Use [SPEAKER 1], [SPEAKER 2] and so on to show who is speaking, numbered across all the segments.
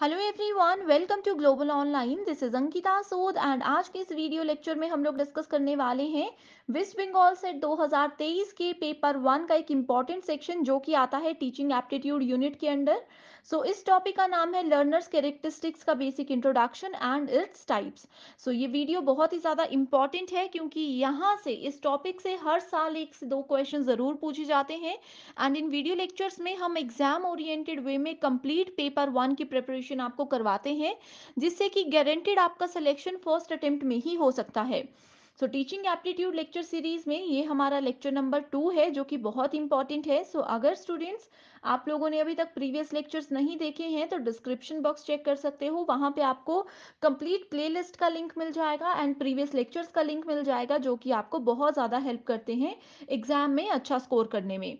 [SPEAKER 1] Hello everyone welcome to global online this is Ankita Sood and आज के इस वीडियो लेक्चर में हम लोग डिस्कस करने वाले हैं वेस्ट बंगाल सेट 2023 के पेपर वन का एक इम्पॉर्टेंट सेक्शन जो कि आता है टीचिंग एप्टीट्यूड यूनिट के अंडर सो इस टॉपिक का नाम है लर्नर्स कैरेक्टरिस्टिक्स का basic introduction and its types so ये वीडियो बहुत ही ज़्यादा इंपॉर्टेंट है क्योंकि यहाँ से इस टॉपिक से हर साल एक से दो क्वेश्चन ज़रूर पूछे जाते हैं एंड इन वीडियो लेक्चर्स में हम एग्जाम ओरिएंटेड वे में कंप्लीट पेपर वन की प्रिपरेशन आपको करवाते हैं जिससे कि गारंटेड आपका सिलेक्शन फर्स्ट अटेम्प्ट में ही हो सकता है so teaching aptitude lecture series में ये हमारा लेक्चर नंबर टू है जो कि बहुत इंपॉर्टेंट है सो so, अगर स्टूडेंट्स आप लोगों ने अभी तक प्रीवियस लेक्चर्स नहीं देखे हैं तो डिस्क्रिप्शन बॉक्स चेक कर सकते हो वहां पे आपको कंप्लीट प्लेलिस्ट का लिंक मिल जाएगा एंड प्रीवियस लेक्चर्स का लिंक मिल जाएगा जो कि आपको बहुत ज़्यादा हेल्प करते हैं एग्जाम में अच्छा स्कोर करने में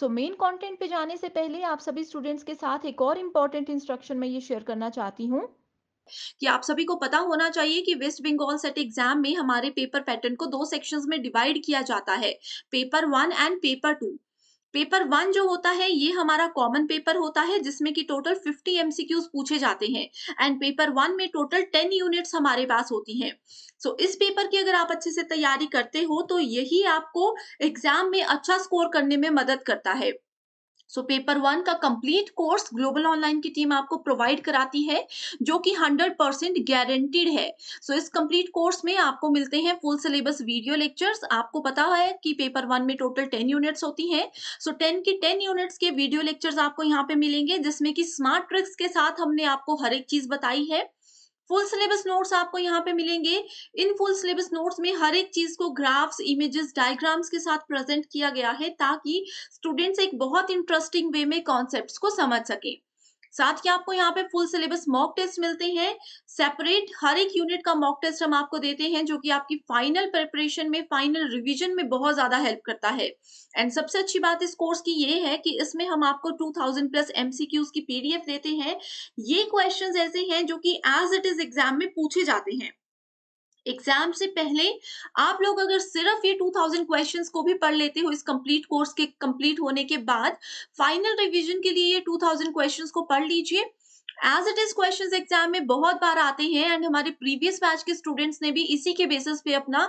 [SPEAKER 1] सो मेन कंटेंट पे जाने से पहले आप सभी स्टूडेंट्स के साथ एक और इम्पॉर्टेंट इंस्ट्रक्शन मैं ये शेयर करना चाहती हूँ कि आप सभी को पता होना चाहिए कि वेस्ट बंगाल सेट एग्जाम में हमारे पेपर पैटर्न को दो सेक्शंस में डिवाइड किया जाता है paper one and paper two paper one जो होता है ये हमारा कॉमन पेपर होता है जिसमें कि टोटल 50 एमसीक्यूज पूछे जाते हैं एंड पेपर वन में टोटल 10 यूनिट्स हमारे पास होती हैं सो so, इस पेपर की अगर आप अच्छे से तैयारी करते हो तो यही आपको एग्जाम में अच्छा स्कोर करने में मदद करता है सो पेपर वन का कंप्लीट कोर्स ग्लोबल ऑनलाइन की टीम आपको प्रोवाइड कराती है जो कि 100 परसेंट गारंटीड है सो so, इस कंप्लीट कोर्स में आपको मिलते हैं फुल सिलेबस वीडियो लेक्चर्स आपको पता है कि पेपर वन में टोटल 10 यूनिट्स होती हैं सो so, 10 की 10 यूनिट्स के वीडियो लेक्चर्स आपको यहाँ पे मिलेंगे जिसमें कि स्मार्ट ट्रिक्स के साथ हमने आपको हर एक चीज बताई है फुल सिलेबस नोट्स आपको यहाँ पे मिलेंगे इन फुल सिलेबस नोट्स में हर एक चीज को ग्राफ्स इमेजेस डायग्राम्स के साथ प्रेजेंट किया गया है ताकि स्टूडेंट्स एक बहुत इंटरेस्टिंग वे में कॉन्सेप्ट को समझ सके साथ ही आपको यहाँ पे फुल सिलेबस मॉक टेस्ट मिलते हैं सेपरेट हर एक यूनिट का मॉक टेस्ट हम आपको देते हैं जो कि आपकी फाइनल प्रिपरेशन में फाइनल रिवीजन में बहुत ज्यादा हेल्प करता है एंड सबसे अच्छी बात इस कोर्स की ये है कि इसमें हम आपको 2000 प्लस एमसीक्यूज की पीडीएफ देते हैं ये क्वेश्चंस ऐसे हैं जो कि एज इट इज एग्जाम में पूछे जाते हैं एग्जाम से पहले आप लोग अगर सिर्फ ये 2000 क्वेश्चंस को भी पढ़ लेते हो इस कंप्लीट कोर्स के कंप्लीट होने के बाद फाइनल रिवीजन के लिए ये 2000 क्वेश्चंस को पढ़ लीजिए as it is question exam में बहुत बार आते हैं एंड हमारे प्रीवियस बैच के स्टूडेंट्स ने भी इसी के बेसिस पे अपना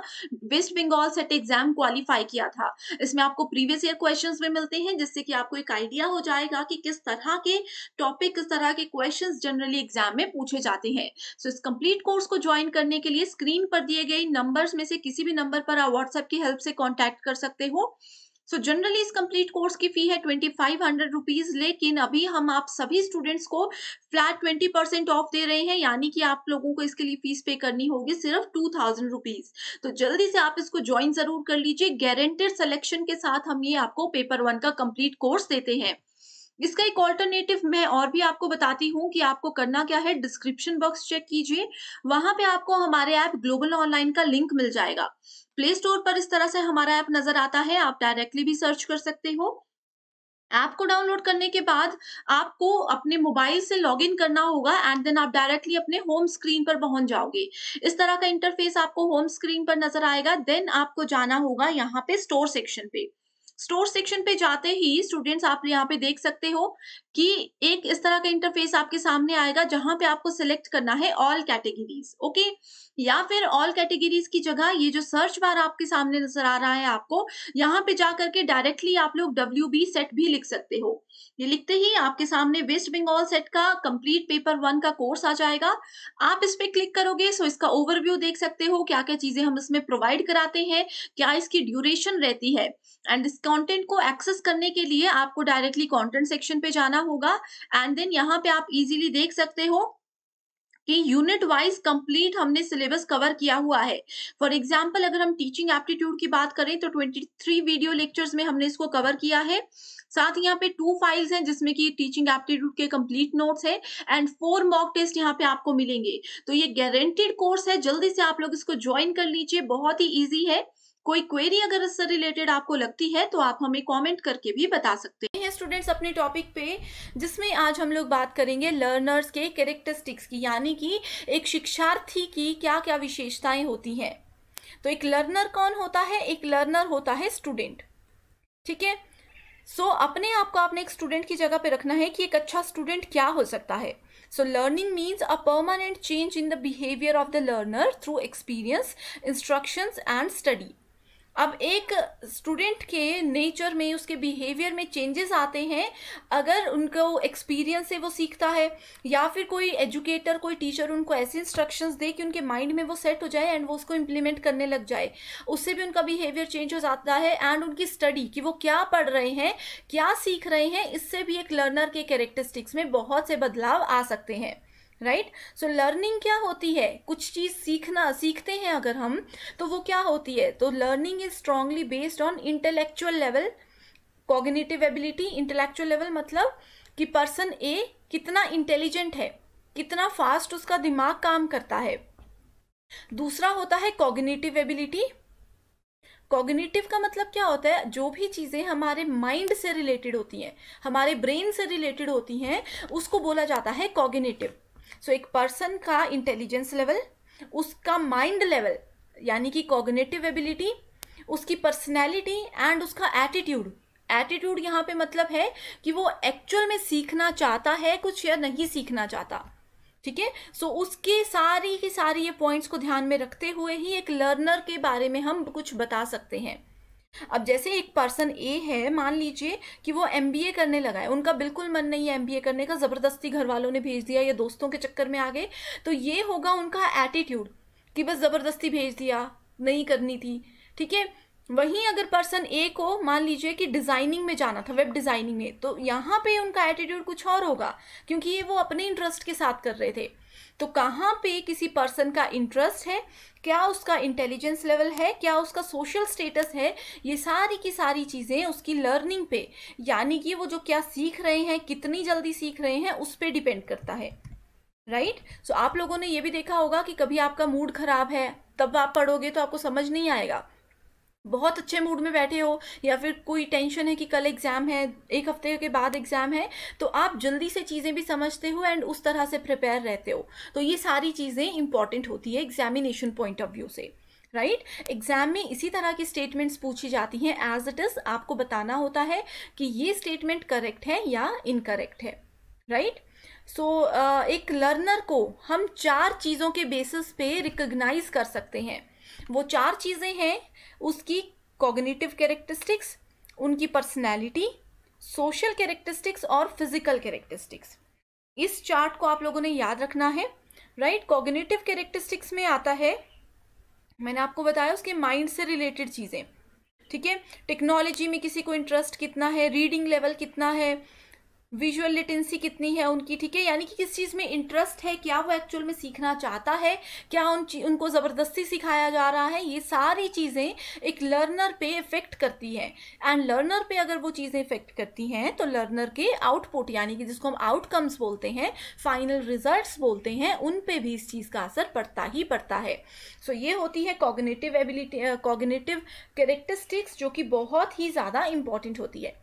[SPEAKER 1] West Bengal SET exam qualify किया था इसमें आपको प्रीवियस ईयर क्वेश्चन भी मिलते हैं जिससे कि आपको एक आइडिया हो जाएगा कि किस तरह के टॉपिक किस तरह के क्वेश्चन जनरली एग्जाम में पूछे जाते हैं सो so, इस कंप्लीट कोर्स को ज्वाइन करने के लिए स्क्रीन पर दिए गए नंबर्स में से किसी भी नंबर पर आप व्हाट्सएप की हेल्प से कॉन्टैक्ट कर सकते हो सो जनरली इस कंप्लीट कोर्स की फी है ट्वेंटी फाइव हंड्रेड रुपीज लेकिन अभी हम आप सभी स्टूडेंट्स को फ्लैट ट्वेंटी परसेंट ऑफ दे रहे हैं यानी कि आप लोगों को इसके लिए फीस पे करनी होगी सिर्फ टू थाउजेंड रुपीज तो जल्दी से आप इसको ज्वाइन जरूर कर लीजिए गारंटेड सिलेक्शन के साथ हम ये आपको पेपर वन का कंप्लीट कोर्स देते हैं इसका एक ऑल्टरनेटिव मैं और भी आपको बताती हूँ कि आपको करना क्या है डिस्क्रिप्शन बॉक्स चेक कीजिए वहां पे आपको हमारे ऐप ग्लोबल ऑनलाइन का लिंक मिल जाएगा प्ले स्टोर पर इस तरह से हमारा ऐप नजर आता है आप डायरेक्टली भी सर्च कर सकते हो ऐप को डाउनलोड करने के बाद आपको अपने मोबाइल से लॉगिन करना होगा एंड देन आप डायरेक्टली अपने होम स्क्रीन पर पहुंच जाओगे इस तरह का इंटरफेस आपको होम स्क्रीन पर नजर आएगा देन आपको जाना होगा यहाँ पे स्टोर सेक्शन पे स्टोर सेक्शन पे जाते ही स्टूडेंट्स आप यहाँ पे देख सकते हो कि एक इस तरह का इंटरफेस आपके सामने आएगा जहां पे आपको सिलेक्ट करना है ऑल कैटेगरीज ओके या फिर ऑल कैटेगरीज की जगह ये जो सर्च बार आपके सामने नजर आ रहा है आपको यहाँ पे जा करके डायरेक्टली आप लोग डब्ल्यू बी सेट भी लिख सकते हो ये लिखते ही आपके सामने वेस्ट बंगाल सेट का कंप्लीट पेपर वन का कोर्स आ जाएगा आप इस पे क्लिक करोगे सो इसका ओवरव्यू देख सकते हो क्या क्या चीजें हम इसमें प्रोवाइड कराते हैं क्या इसकी ड्यूरेशन रहती है एंड इसका कंटेंट को एक्सेस करने के लिए आपको डायरेक्टली कंटेंट सेक्शन पे जाना होगा एंड देन यहाँ पे आप इजीली देख सकते हो कि यूनिट वाइज कंप्लीट हमने सिलेबस कवर किया हुआ है फॉर एग्जांपल अगर हम टीचिंग एप्टीट्यूड की बात करें तो 23 वीडियो लेक्चर्स में हमने इसको कवर किया है साथ यहाँ पे टू फाइल्स हैं जिसमें कि टीचिंग एप्टीट्यूड के कंप्लीट नोट्स हैं एंड फोर मॉक टेस्ट यहाँ पे आपको मिलेंगे तो ये गारंटेड कोर्स है जल्दी से आप लोग इसको ज्वाइन कर लीजिए बहुत ही ईजी है कोई क्वेरी अगर इससे रिलेटेड आपको लगती है तो आप हमें कमेंट करके भी बता सकते हैं स्टूडेंट्स अपने टॉपिक पे जिसमें आज हम लोग बात करेंगे लर्नर्स के कैरेक्टरिस्टिक्स की यानी कि एक शिक्षार्थी की क्या क्या विशेषताएं होती हैं तो एक लर्नर कौन होता है एक लर्नर होता है स्टूडेंट ठीक है सो so, अपने आप को आपने एक स्टूडेंट की जगह पे रखना है कि एक अच्छा स्टूडेंट क्या हो सकता है so learning means a permanent change in the behaviour of the learner through experience instructions and study अब एक स्टूडेंट के नेचर में उसके बिहेवियर में चेंजेस आते हैं अगर उनको एक्सपीरियंस से वो सीखता है या फिर कोई एजुकेटर कोई टीचर उनको ऐसे इंस्ट्रक्शंस दे कि उनके माइंड में वो सेट हो जाए एंड वो उसको इम्प्लीमेंट करने लग जाए उससे भी उनका बिहेवियर चेंज हो जाता है एंड उनकी स्टडी कि वो क्या पढ़ रहे हैं क्या सीख रहे हैं इससे भी एक लर्नर के कैरेक्टरिस्टिक्स में बहुत से बदलाव आ सकते हैं राइट सो लर्निंग क्या होती है कुछ चीज़ सीखना सीखते हैं अगर हम तो वो क्या होती है तो learning is strongly based on intellectual level cognitive ability intellectual level मतलब कि पर्सन ए कितना इंटेलिजेंट है कितना फास्ट उसका दिमाग काम करता है दूसरा होता है कॉग्निटिव एबिलिटी कॉग्निटिव का मतलब क्या होता है जो भी चीज़ें हमारे माइंड से रिलेटेड होती हैं हमारे ब्रेन से रिलेटेड होती हैं उसको बोला जाता है कॉग्निटिव सो एक पर्सन का इंटेलिजेंस लेवल उसका माइंड लेवल यानी कि कॉग्नेटिव एबिलिटी उसकी पर्सनैलिटी एंड उसका एटीट्यूड एटीट्यूड यहाँ पे मतलब है कि वो एक्चुअल में सीखना चाहता है कुछ या नहीं सीखना चाहता ठीक है सो उसके सारी ही सारी ये पॉइंट्स को ध्यान में रखते हुए ही एक लर्नर के बारे में हम कुछ बता सकते हैं अब जैसे एक पर्सन ए है मान लीजिए कि वो एम करने लगा है उनका बिल्कुल मन नहीं है एम करने का ज़बरदस्ती घर वालों ने भेज दिया या दोस्तों के चक्कर में आ गए तो ये होगा उनका एटीट्यूड कि बस ज़बरदस्ती भेज दिया नहीं करनी थी ठीक है वहीं अगर पर्सन ए को मान लीजिए कि डिज़ाइनिंग में जाना था वेब डिज़ाइनिंग में तो यहाँ पे उनका एटीट्यूड कुछ और होगा क्योंकि ये वो अपने इंटरेस्ट के साथ कर रहे थे तो कहाँ पे किसी पर्सन का इंटरेस्ट है क्या उसका इंटेलिजेंस लेवल है क्या उसका सोशल स्टेटस है ये सारी की सारी चीज़ें उसकी लर्निंग पे यानी कि वो जो क्या सीख रहे हैं कितनी जल्दी सीख रहे हैं उस पर डिपेंड करता है राइट right? सो so, आप लोगों ने ये भी देखा होगा कि कभी आपका मूड खराब है तब आप पढ़ोगे तो आपको समझ नहीं आएगा बहुत अच्छे मूड में बैठे हो या फिर कोई टेंशन है कि कल एग्ज़ाम है एक हफ्ते के बाद एग्ज़ाम है तो आप जल्दी से चीज़ें भी समझते हो एंड उस तरह से प्रिपेयर रहते हो तो ये सारी चीज़ें इंपॉर्टेंट होती है एग्जामिनेशन पॉइंट ऑफ व्यू से राइट right? एग्जाम में इसी तरह की स्टेटमेंट्स पूछी जाती हैं एज इट इज़ आपको बताना होता है कि ये स्टेटमेंट करेक्ट है या इनकरेक्ट है right right? So so, uh, एक लर्नर को हम चार चीज़ों के बेसिस पे रिकग्नाइज कर सकते हैं वो चार चीज़ें हैं उसकी कॉग्निटिव कैरेक्टरिस्टिक्स उनकी पर्सनैलिटी सोशल कैरेक्टरिस्टिक्स और फिजिकल कैरेक्टरिस्टिक्स इस चार्ट को आप लोगों ने याद रखना है राइट कॉग्निटिव कैरेक्टरिस्टिक्स में आता है मैंने आपको बताया उसके माइंड से रिलेटेड चीज़ें ठीक है टेक्नोलॉजी में किसी को इंटरेस्ट कितना है रीडिंग लेवल कितना है विजुअल लिटेंसी कितनी है उनकी ठीक है यानी कि किस चीज़ में इंटरेस्ट है क्या वो एक्चुअल में सीखना चाहता है क्या उन उनको ज़बरदस्ती सिखाया जा रहा है ये सारी चीज़ें एक लर्नर पे इफ़ेक्ट करती है एंड लर्नर पे अगर वो चीज़ें इफ़ेक्ट करती हैं तो लर्नर के आउटपुट यानी कि जिसको हम आउटकम्स बोलते हैं फाइनल रिजल्ट बोलते हैं उन पर भी इस चीज़ का असर पड़ता ही पड़ता है सो so, ये होती है कॉगनेटिव एबिलिटी कॉगनेटिव कैरेक्टरिस्टिक्स जो कि बहुत ही ज़्यादा इंपॉर्टेंट होती है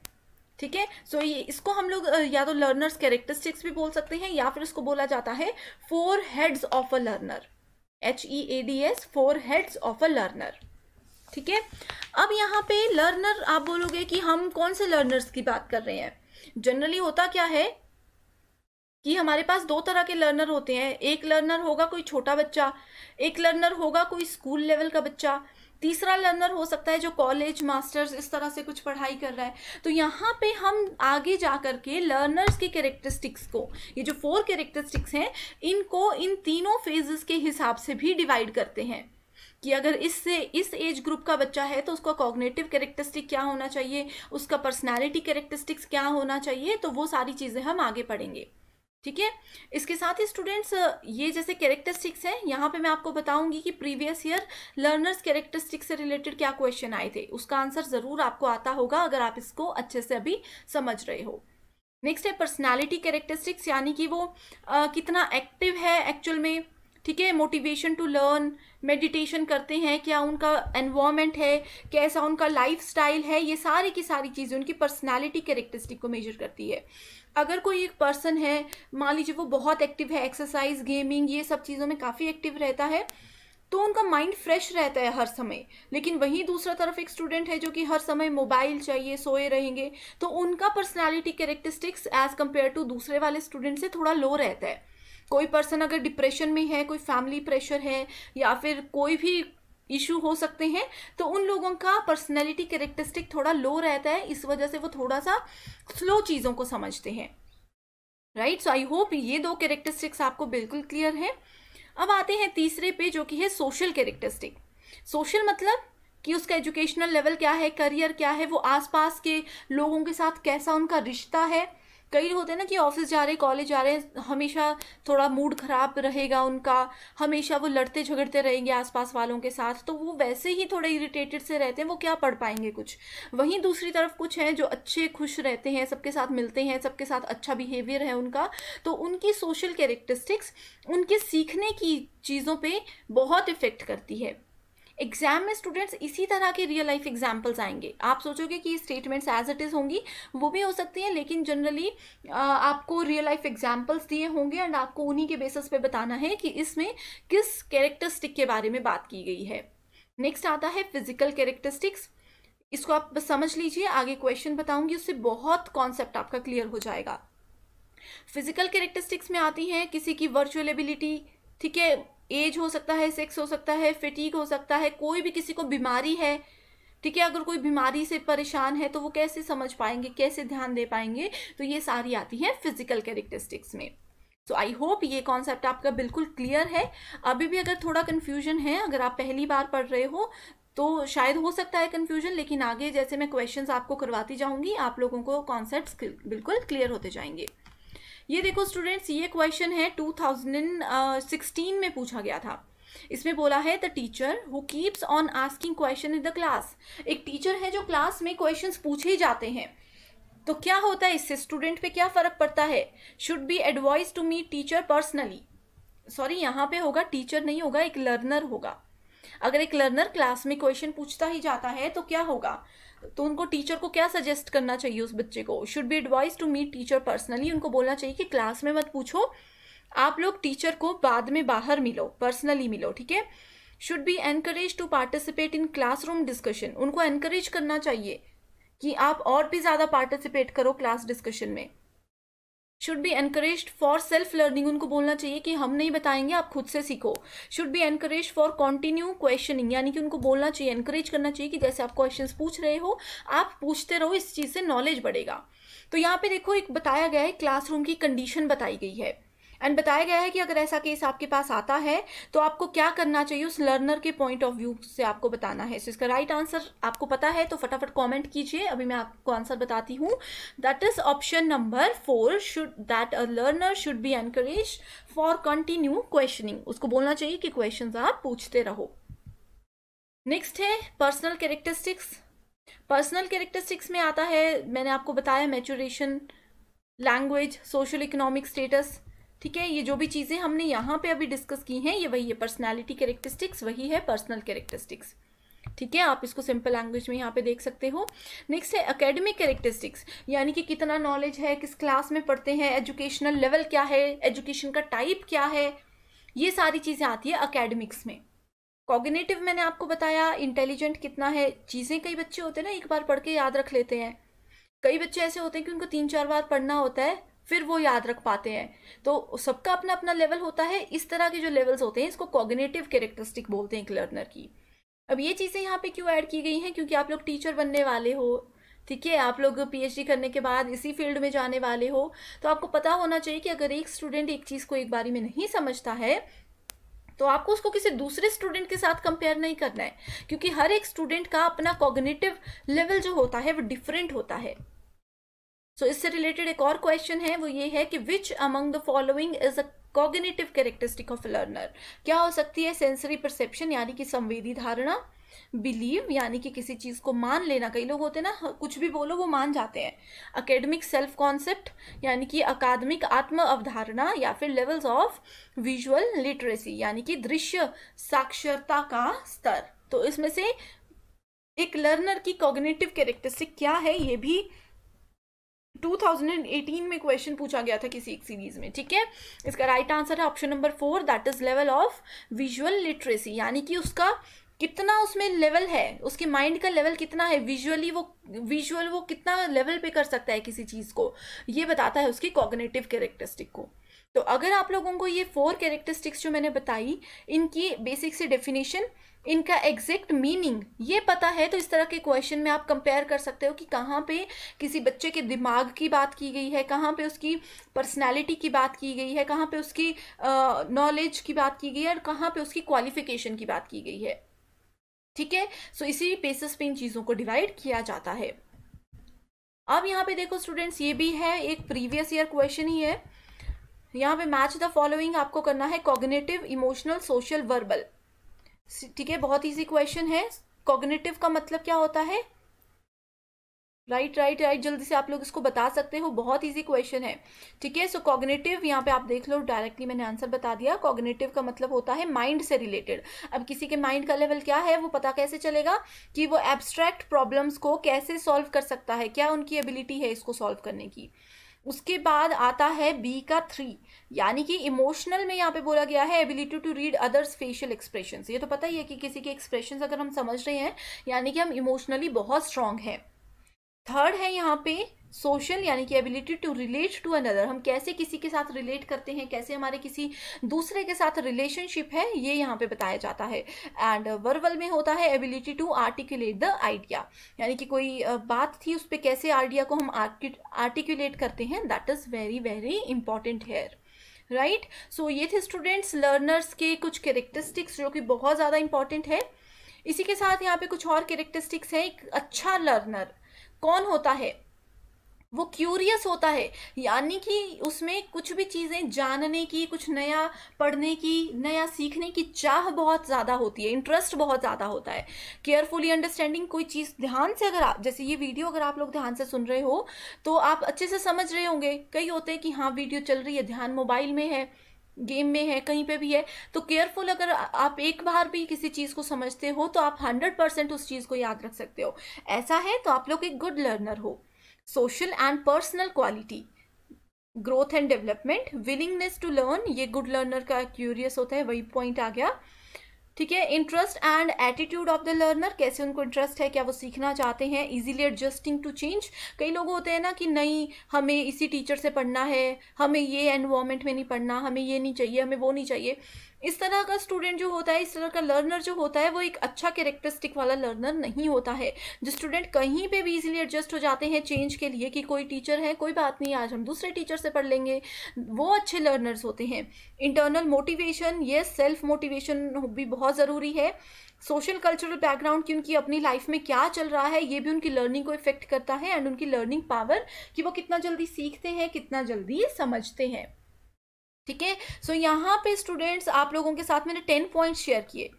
[SPEAKER 1] ठीक है सो ये इसको हम लोग या तो लर्नर्स कैरेक्टरिस्टिक्स भी बोल सकते हैं या फिर इसको बोला जाता है four heads of a learner H E A D S four heads of a learner ठीक है अब यहाँ पे लर्नर आप बोलोगे कि हम कौन से लर्नर्स की बात कर रहे हैं जनरली होता क्या है कि हमारे पास दो तरह के लर्नर होते हैं एक लर्नर होगा कोई छोटा बच्चा एक लर्नर होगा कोई स्कूल लेवल का बच्चा तीसरा लर्नर हो सकता है जो कॉलेज मास्टर्स इस तरह से कुछ पढ़ाई कर रहा है तो यहाँ पे हम आगे जा कर के लर्नर्स की कैरेक्टरिस्टिक्स को ये जो फोर कैरेक्टरिस्टिक्स हैं इनको इन तीनों फेजेस के हिसाब से भी डिवाइड करते हैं कि अगर इससे इस एज ग्रुप का बच्चा है तो उसका कॉग्नेटिव कैरेक्टरिस्टिक क्या होना चाहिए उसका पर्सनैलिटी कैरेक्टरिस्टिक्स क्या होना चाहिए तो वो सारी चीज़ें हम आगे पढ़ेंगे ठीक है इसके साथ ही स्टूडेंट्स ये जैसे कैरेक्टरिस्टिक्स हैं यहाँ पे मैं आपको बताऊंगी कि प्रीवियस ईयर लर्नर्स कैरेक्टरिस्टिक्स से रिलेटेड क्या क्वेश्चन आए थे उसका आंसर ज़रूर आपको आता होगा अगर आप इसको अच्छे से अभी समझ रहे हो नेक्स्ट है पर्सनालिटी कैरेक्टरिस्टिक्स यानी कि वो आ, कितना एक्टिव है एक्चुअल में ठीक है मोटिवेशन टू लर्न मेडिटेशन करते हैं क्या उनका एनवायरमेंट है कैसा उनका लाइफ है ये सारी की सारी चीज़ें उनकी पर्सनैलिटी कैरेक्टरिस्टिक को मेजर करती है अगर कोई एक पर्सन है मान लीजिए वो बहुत एक्टिव है एक्सरसाइज गेमिंग ये सब चीज़ों में काफ़ी एक्टिव रहता है तो उनका माइंड फ्रेश रहता है हर समय लेकिन वहीं दूसरा तरफ एक स्टूडेंट है जो कि हर समय मोबाइल चाहिए सोए रहेंगे तो उनका personality characteristics as compare to दूसरे वाले स्टूडेंट से थोड़ा लो रहता है कोई पर्सन अगर डिप्रेशन में है कोई फैमिली प्रेशर है या फिर कोई भी इशू हो सकते हैं तो उन लोगों का पर्सनैलिटी कैरेक्टरिस्टिक थोड़ा लो रहता है इस वजह से वो थोड़ा सा स्लो चीज़ों को समझते हैं राइट सो आई होप ये दो कैरेक्टरिस्टिक्स आपको बिल्कुल क्लियर हैं अब आते हैं तीसरे पे जो कि है सोशल कैरेक्टरिस्टिक सोशल मतलब कि उसका एजुकेशनल लेवल क्या है करियर क्या है वो आसपास के लोगों के साथ कैसा उनका रिश्ता है कई होते हैं ना कि ऑफिस जा रहे कॉलेज जा रहे हैं हमेशा थोड़ा मूड ख़राब रहेगा उनका हमेशा वो लड़ते झगड़ते रहेंगे आसपास वालों के साथ तो वो वैसे ही थोड़े इरिटेटेड से रहते हैं वो क्या पढ़ पाएंगे कुछ वहीं दूसरी तरफ कुछ हैं जो अच्छे खुश रहते हैं सबके साथ मिलते हैं सबके साथ अच्छा बिहेवियर है उनका तो उनकी सोशल कैरेक्टरिस्टिक्स उनके सीखने की चीज़ों पर बहुत इफ़ेक्ट करती है एग्जाम में स्टूडेंट्स इसी तरह के रियल लाइफ एग्जाम्पल्स आएंगे आप सोचोगे कि स्टेटमेंट्स एज इट इज़ होंगी वो भी हो सकती हैं लेकिन जनरली आपको रियल लाइफ एग्जाम्पल्स दिए होंगे एंड आपको उन्हीं के बेसिस पे बताना है कि इसमें किस कैरेक्टरिस्टिक के बारे में बात की गई है नेक्स्ट आता है फिजिकल कैरेक्टरिस्टिक्स इसको आप समझ लीजिए आगे क्वेश्चन बताऊंगी उससे बहुत कॉन्सेप्ट आपका क्लियर हो जाएगा फिजिकल कैरेक्टरिस्टिक्स में आती हैं किसी की वर्चुअल एबिलिटी ठीक है एज हो सकता है सेक्स हो सकता है फिटीक हो सकता है कोई भी किसी को बीमारी है ठीक है अगर कोई बीमारी से परेशान है तो वो कैसे समझ पाएंगे कैसे ध्यान दे पाएंगे तो ये सारी आती है फिजिकल कैरेक्टरिस्टिक्स में सो आई होप ये कॉन्सेप्ट आपका बिल्कुल क्लियर है अभी भी अगर थोड़ा कन्फ्यूजन है अगर आप पहली बार पढ़ रहे हो तो शायद हो सकता है कन्फ्यूजन लेकिन आगे जैसे मैं क्वेश्चंस आपको करवाती जाऊंगी आप लोगों को कॉन्सेप्ट बिल्कुल क्लियर होते जाएंगे ये देखो स्टूडेंट्स ये क्वेश्चन है 2016 में पूछा गया था इसमें बोला है the teacher who keeps on asking question in the class एक टीचर है जो क्लास में क्वेश्चन पूछे जाते हैं तो क्या होता है इससे स्टूडेंट पे क्या फर्क पड़ता है should be advise to meet teacher personally sorry यहाँ पे होगा टीचर नहीं होगा एक लर्नर होगा अगर एक लर्नर क्लास में क्वेश्चन पूछता ही जाता है तो क्या होगा तो उनको टीचर को क्या सजेस्ट करना चाहिए उस बच्चे को should be advise to meet teacher personally उनको बोलना चाहिए कि क्लास में मत पूछो आप लोग टीचर को बाद में बाहर मिलो पर्सनली मिलो ठीक है should be encourage to participate in classroom discussion उनको एनकरेज करना चाहिए कि आप और भी ज़्यादा पार्टिसिपेट करो क्लास डिस्कशन में should be encourage for self learning उनको बोलना चाहिए कि हम नहीं बताएंगे आप खुद से सीखो should be encourage for continue questioning यानी कि उनको बोलना चाहिए एनकरेज करना चाहिए कि जैसे आप क्वेश्चन पूछ रहे हो आप पूछते रहो इस चीज़ से नॉलेज बढ़ेगा तो यहाँ पे देखो एक बताया गया है क्लासरूम की कंडीशन बताई गई है एंड बताया गया है कि अगर ऐसा केस आपके पास आता है तो आपको क्या करना चाहिए उस लर्नर के पॉइंट ऑफ व्यू से आपको बताना है सो so, इसका राइट right आंसर आपको पता है तो फटाफट कॉमेंट कीजिए अभी मैं आपको आंसर बताती हूँ that is option number four should that a learner should be encourage for continue questioning उसको बोलना चाहिए कि क्वेश्चन आप पूछते रहो नेक्स्ट है पर्सनल कैरेक्टरिस्टिक्स पर्सनल कैरेक्टरिस्टिक्स में आता है मैंने आपको बताया maturation language social economic status ठीक है ये जो भी चीज़ें हमने यहाँ पे अभी डिस्कस की हैं ये वही है पर्सनालिटी कैरेक्टरिस्टिक्स वही है पर्सनल कैरेक्टरिस्टिक्स ठीक है आप इसको सिंपल लैंग्वेज में यहाँ पे देख सकते हो नेक्स्ट है एकेडमिक कैरेक्टरिस्टिक्स यानी कि कितना नॉलेज है किस क्लास में पढ़ते हैं एजुकेशनल लेवल क्या है एजुकेशन का टाइप क्या है ये सारी चीज़ें आती है अकेडमिक्स में कॉग्नेटिव मैंने आपको बताया इंटेलिजेंट कितना है चीज़ें कई बच्चे होते हैं ना एक बार पढ़ के याद रख लेते हैं कई बच्चे ऐसे होते हैं कि उनको तीन चार बार पढ़ना होता है फिर वो याद रख पाते हैं तो सबका अपना अपना लेवल होता है इस तरह के जो लेवल्स होते हैं इसको कॉग्नेटिव कैरेक्टरिस्टिक बोलते हैं एक लर्नर की अब ये चीज़ें यहाँ पे क्यों ऐड की गई हैं क्योंकि आप लोग टीचर बनने वाले हो ठीक है आप लोग पीएचडी करने के बाद इसी फील्ड में जाने वाले हो तो आपको पता होना चाहिए कि अगर एक स्टूडेंट एक चीज़ को एक बारी में नहीं समझता है तो आपको उसको किसी दूसरे स्टूडेंट के साथ कंपेयर नहीं करना है क्योंकि हर एक स्टूडेंट का अपना कॉग्निटिव लेवल जो होता है वो डिफरेंट होता है सो इससे रिलेटेड एक और क्वेश्चन है वो ये है कि which among the following is a cognitive characteristic of learner क्या हो सकती है सेंसरी परसेप्शन यानी कि संवेदी धारणा बिलीव यानी कि किसी चीज़ को मान लेना कई लोग होते हैं ना कुछ भी बोलो वो मान जाते हैं अकेडमिक सेल्फ कॉन्सेप्ट यानी कि अकादमिक आत्म अवधारणा या फिर लेवल्स ऑफ विजुअल लिटरेसी यानी कि दृश्य साक्षरता का स्तर तो इसमें से एक लर्नर की कॉग्निटिव कैरेक्टरिस्टिक क्या है ये भी 2018 में क्वेश्चन पूछा गया था किसी एक सीरीज में ठीक है इसका राइट आंसर है option number four that is level of visual literacy यानी कि उसका कितना उसमें लेवल है उसके माइंड का लेवल कितना है विजुअली वो विजुअल वो कितना लेवल पे कर सकता है किसी चीज़ को ये बताता है उसकी कॉग्नेटिव कैरेक्टरिस्टिक को तो अगर आप लोगों को ये फोर कैरेक्टरिस्टिक्स जो मैंने बताई इनकी बेसिक से डेफिनेशन इनका एग्जैक्ट मीनिंग ये पता है तो इस तरह के क्वेश्चन में आप कंपेयर कर सकते हो कि कहाँ पे किसी बच्चे के दिमाग की बात की गई है कहाँ पे उसकी पर्सनालिटी की बात की गई है कहाँ पे उसकी नॉलेज की बात की गई है और कहाँ पे उसकी क्वालिफिकेशन की बात की गई है ठीक है सो इसी बेसिस पे इन चीज़ों को डिवाइड किया जाता है अब यहाँ पे देखो स्टूडेंट्स ये भी है एक प्रीवियस ईयर क्वेश्चन ही है यहाँ पे मैच द फॉलोइंग आपको करना है कॉग्नेटिव इमोशनल सोशल वर्बल ठीक है बहुत इजी क्वेश्चन है कॉग्नेटिव का मतलब क्या होता है राइट राइट राइट जल्दी से आप लोग इसको बता सकते हो बहुत इजी क्वेश्चन है ठीक है सो कॉग्नेटिव यहाँ पे आप देख लो डायरेक्टली मैंने आंसर बता दिया कॉग्नेटिव का मतलब होता है माइंड से रिलेटेड अब किसी के माइंड का लेवल क्या है वो पता कैसे चलेगा कि वो एब्स्ट्रैक्ट प्रॉब्लम्स को कैसे सॉल्व कर सकता है क्या उनकी एबिलिटी है इसको सॉल्व करने की उसके बाद आता है बी का थ्री यानी कि इमोशनल में यहाँ पे बोला गया है ability to read others facial expression ये तो पता ही है कि किसी के एक्सप्रेशन अगर हम समझ रहे हैं यानी कि हम इमोशनली बहुत स्ट्रांग हैं थर्ड है यहाँ पे सोशल यानी कि ability to relate to another हम कैसे किसी के साथ रिलेट करते हैं कैसे हमारे किसी दूसरे के साथ रिलेशनशिप है ये यहाँ पे बताया जाता है एंड वर्वल में होता है ability to articulate the idea यानी कि कोई बात थी उस पर कैसे आइडिया को हम आर्टिकुलेट करते हैं that is very very important here right so ये थे स्टूडेंट्स लर्नर्स के कुछ करेक्टरिस्टिक्स जो कि बहुत ज़्यादा इंपॉर्टेंट है इसी के साथ यहाँ पे कुछ और करेक्टरिस्टिक्स हैं एक अच्छा लर्नर कौन होता है वो क्यूरियस होता है यानी कि उसमें कुछ भी चीज़ें जानने की कुछ नया पढ़ने की नया सीखने की चाह बहुत ज़्यादा होती है इंटरेस्ट बहुत ज़्यादा होता है केयरफुली अंडरस्टैंडिंग कोई चीज़ ध्यान से अगर आप जैसे ये वीडियो अगर आप लोग ध्यान से सुन रहे हो तो आप अच्छे से समझ रहे होंगे कई होते हैं कि हाँ वीडियो चल रही है ध्यान मोबाइल में है गेम में है कहीं पे भी है तो केयरफुल अगर आप एक बार भी किसी चीज़ को समझते हो तो आप हंड्रेड परसेंट उस चीज़ को याद रख सकते हो ऐसा है तो आप लोग एक गुड लर्नर हो social and personal quality growth and development willingness to learn ये गुड लर्नर का क्यूरियस होता है वही पॉइंट आ गया ठीक है interest and attitude of the learner कैसे उनको इंटरेस्ट है क्या वो सीखना चाहते हैं इजीली एडजस्टिंग टू चेंज कई लोग होते हैं ना कि नहीं हमें इसी टीचर से पढ़ना है हमें ये एनवायरमेंट में नहीं पढ़ना हमें ये नहीं चाहिए हमें वो नहीं चाहिए इस तरह का स्टूडेंट जो होता है इस तरह का लर्नर जो होता है वो एक अच्छा कैरेक्टरिस्टिक वाला लर्नर नहीं होता है जो स्टूडेंट कहीं पे भी इजीली एडजस्ट हो जाते हैं चेंज के लिए कि कोई टीचर है कोई बात नहीं आज हम दूसरे टीचर से पढ़ लेंगे वो अच्छे लर्नर्स होते हैं इंटरनल मोटिवेशन ये सेल्फ मोटिवेशन भी बहुत ज़रूरी है सोशल कल्चरल बैकग्राउंड की उनकी अपनी लाइफ में क्या चल रहा है ये भी उनकी लर्निंग को इफेक्ट करता है एंड उनकी लर्निंग पावर कि वो कितना जल्दी सीखते हैं कितना जल्दी समझते हैं ठीक है सो यहाँ पे स्टूडेंट्स आप लोगों के साथ मैंने टेन पॉइंट शेयर किए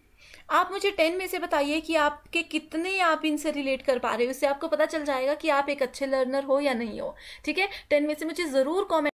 [SPEAKER 1] आप मुझे टेन में से बताइए कि आपके कितने आप इनसे रिलेट कर पा रहे हो इससे आपको पता चल जाएगा कि आप एक अच्छे लर्नर हो या नहीं हो ठीक है टेन में से मुझे ज़रूर कॉमेंट